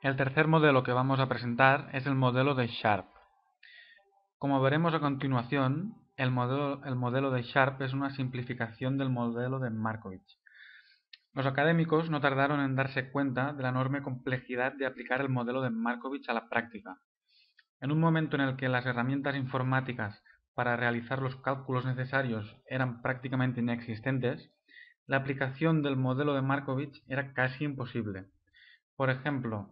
El tercer modelo que vamos a presentar es el modelo de Sharp. Como veremos a continuación, el modelo, el modelo de Sharp es una simplificación del modelo de Markovich. Los académicos no tardaron en darse cuenta de la enorme complejidad de aplicar el modelo de Markovich a la práctica. En un momento en el que las herramientas informáticas para realizar los cálculos necesarios eran prácticamente inexistentes, la aplicación del modelo de Markovich era casi imposible. Por ejemplo,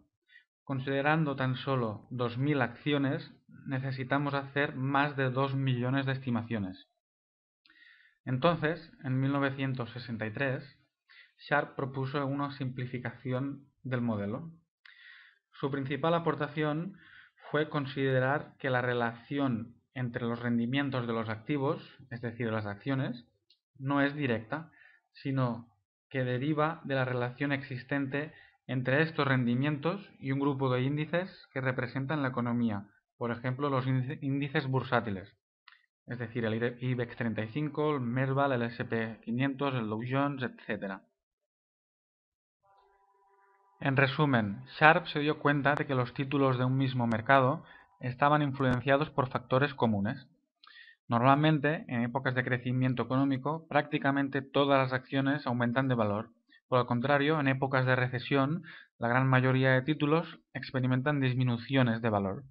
Considerando tan solo 2.000 acciones, necesitamos hacer más de 2 millones de estimaciones. Entonces, en 1963, Sharp propuso una simplificación del modelo. Su principal aportación fue considerar que la relación entre los rendimientos de los activos, es decir, las acciones, no es directa, sino que deriva de la relación existente entre estos rendimientos y un grupo de índices que representan la economía, por ejemplo los índices bursátiles, es decir, el IBEX e 35, el Merval, el SP 500, el Dow Jones, etc. En resumen, Sharp se dio cuenta de que los títulos de un mismo mercado estaban influenciados por factores comunes. Normalmente, en épocas de crecimiento económico, prácticamente todas las acciones aumentan de valor, por el contrario, en épocas de recesión, la gran mayoría de títulos experimentan disminuciones de valor.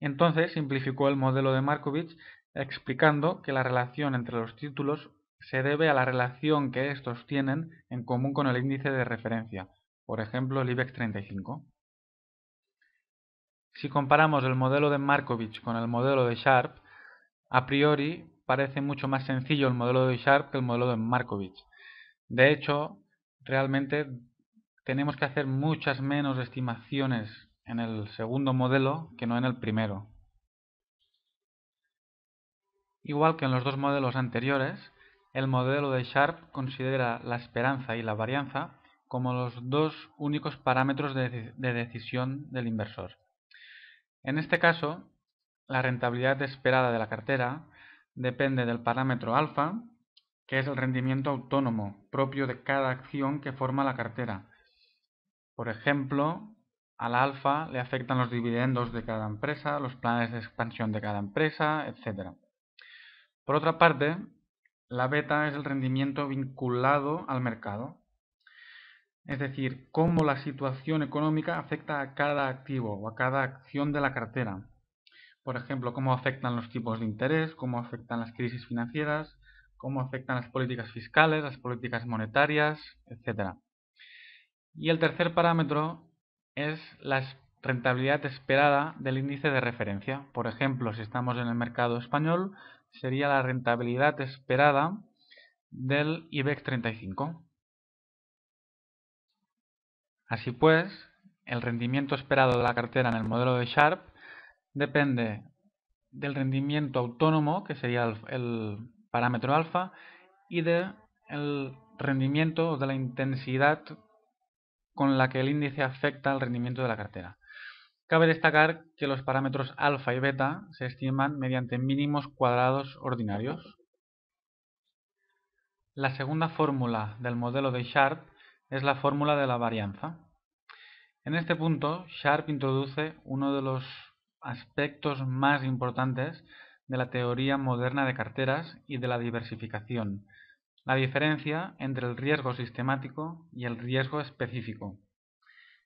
Entonces simplificó el modelo de Markovich explicando que la relación entre los títulos se debe a la relación que estos tienen en común con el índice de referencia, por ejemplo el IBEX 35. Si comparamos el modelo de Markovich con el modelo de Sharp, a priori parece mucho más sencillo el modelo de Sharp que el modelo de Markovich. De hecho, realmente tenemos que hacer muchas menos estimaciones en el segundo modelo que no en el primero. Igual que en los dos modelos anteriores, el modelo de Sharp considera la esperanza y la varianza como los dos únicos parámetros de, decisión del inversor. En este caso, la rentabilidad esperada de la cartera depende del parámetro alfa que es el rendimiento autónomo propio de cada acción que forma la cartera. Por ejemplo, a la alfa le afectan los dividendos de cada empresa, los planes de expansión de cada empresa, etc. Por otra parte, la beta es el rendimiento vinculado al mercado, es decir, cómo la situación económica afecta a cada activo o a cada acción de la cartera. Por ejemplo, cómo afectan los tipos de interés, cómo afectan las crisis financieras, cómo afectan las políticas fiscales, las políticas monetarias, etc. Y el tercer parámetro es la rentabilidad esperada del índice de referencia. Por ejemplo, si estamos en el mercado español, sería la rentabilidad esperada del IBEX 35. Así pues, el rendimiento esperado de la cartera en el modelo de Sharp depende del rendimiento autónomo, que sería el parámetro alfa y de el rendimiento o de la intensidad con la que el índice afecta al rendimiento de la cartera. Cabe destacar que los parámetros alfa y beta se estiman mediante mínimos cuadrados ordinarios. La segunda fórmula del modelo de Sharp es la fórmula de la varianza. En este punto, Sharp introduce uno de los aspectos más importantes de la teoría moderna de carteras y de la diversificación, la diferencia entre el riesgo sistemático y el riesgo específico.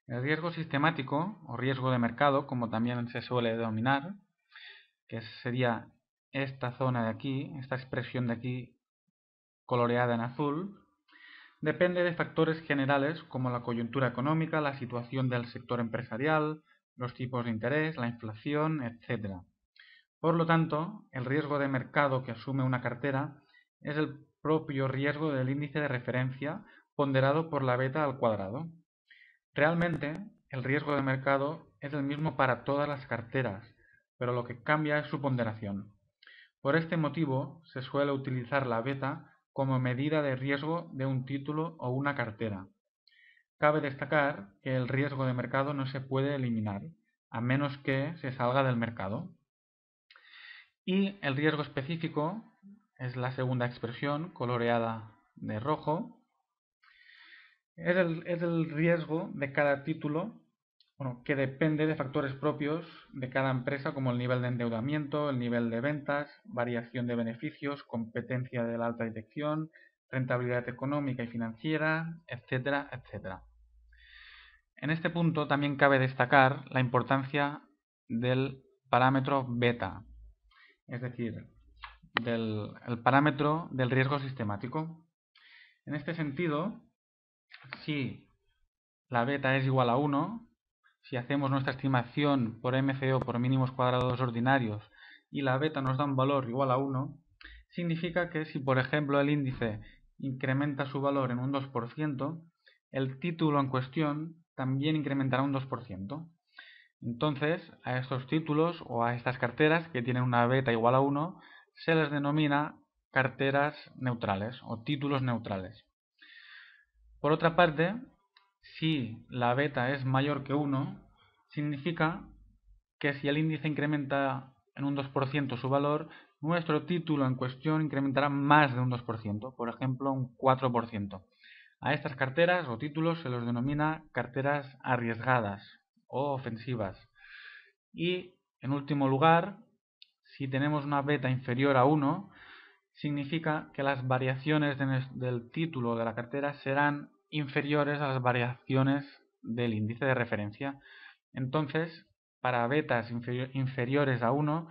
El riesgo sistemático, o riesgo de mercado, como también se suele denominar, que sería esta zona de aquí, esta expresión de aquí coloreada en azul, depende de factores generales como la coyuntura económica, la situación del sector empresarial, los tipos de interés, la inflación, etc. Por lo tanto, el riesgo de mercado que asume una cartera es el propio riesgo del índice de referencia ponderado por la beta al cuadrado. Realmente, el riesgo de mercado es el mismo para todas las carteras, pero lo que cambia es su ponderación. Por este motivo, se suele utilizar la beta como medida de riesgo de un título o una cartera. Cabe destacar que el riesgo de mercado no se puede eliminar, a menos que se salga del mercado. Y el riesgo específico es la segunda expresión coloreada de rojo. Es el, riesgo de cada título que depende de factores propios de cada empresa como el nivel de endeudamiento, el nivel de ventas, variación de beneficios, competencia de la alta dirección, rentabilidad económica y financiera, etcétera, etcétera. En este punto también cabe destacar la importancia del parámetro beta, es decir, del el parámetro del riesgo sistemático. En este sentido, si la beta es igual a 1, si hacemos nuestra estimación por MCO por mínimos cuadrados ordinarios y la beta nos da un valor igual a 1, significa que si por ejemplo el índice incrementa su valor en un 2%, el título en cuestión también incrementará un 2%. Entonces, a estos títulos o a estas carteras que tienen una beta igual a 1 se les denomina carteras neutrales o títulos neutrales. Por otra parte, si la beta es mayor que 1, significa que si el índice incrementa en un 2% su valor, nuestro título en cuestión incrementará más de un 2%, por ejemplo un 4%. A estas carteras o títulos se los denomina carteras arriesgadas o ofensivas. Y, en último lugar, si tenemos una beta inferior a 1, significa que las variaciones del título de la cartera serán inferiores a las variaciones del índice de referencia. Entonces, para betas inferiores a 1,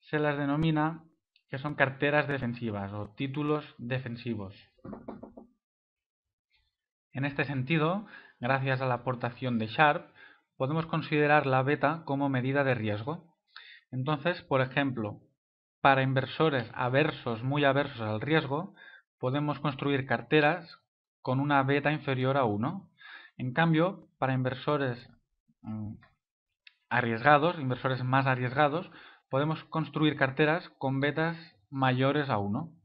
se las denomina que son carteras defensivas o títulos defensivos. En este sentido, gracias a la aportación de Sharp, podemos considerar la beta como medida de riesgo. Entonces, por ejemplo, para inversores aversos, muy aversos al riesgo, podemos construir carteras con una beta inferior a 1. En cambio, para inversores mm, arriesgados, inversores más arriesgados, podemos construir carteras con betas mayores a 1.